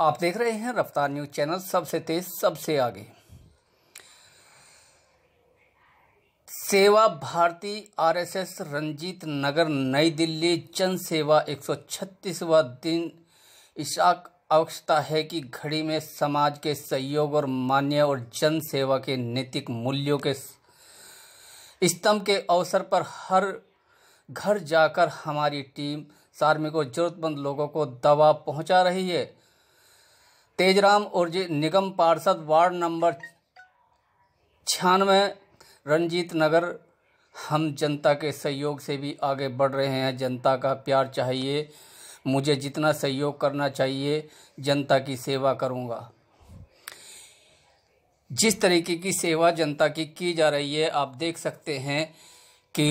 आप देख रहे हैं रफ्तार न्यूज चैनल सबसे तेज सबसे आगे सेवा भारती आरएसएस रंजीत नगर नई दिल्ली जन सेवा एक दिन इशाक आवश्यकता है कि घड़ी में समाज के सहयोग और मान्य और जन सेवा के नैतिक मूल्यों के स्तंभ के अवसर पर हर घर जाकर हमारी टीम सार्मिक और जरूरतमंद लोगों को दवा पहुंचा रही है तेजराम उर्जी निगम पार्षद वार्ड नंबर छियानवे रंजीत नगर हम जनता के सहयोग से भी आगे बढ़ रहे हैं जनता का प्यार चाहिए मुझे जितना सहयोग करना चाहिए जनता की सेवा करूंगा जिस तरीके की सेवा जनता की की जा रही है आप देख सकते हैं कि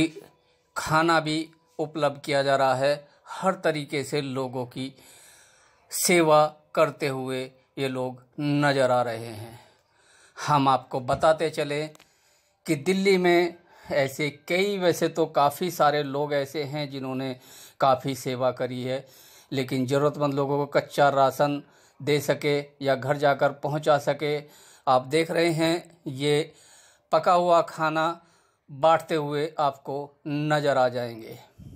खाना भी उपलब्ध किया जा रहा है हर तरीके से लोगों की सेवा करते हुए ये लोग नज़र आ रहे हैं हम आपको बताते चले कि दिल्ली में ऐसे कई वैसे तो काफ़ी सारे लोग ऐसे हैं जिन्होंने काफ़ी सेवा करी है लेकिन ज़रूरतमंद लोगों को कच्चा राशन दे सके या घर जाकर पहुंचा सके आप देख रहे हैं ये पका हुआ खाना बांटते हुए आपको नज़र आ जाएंगे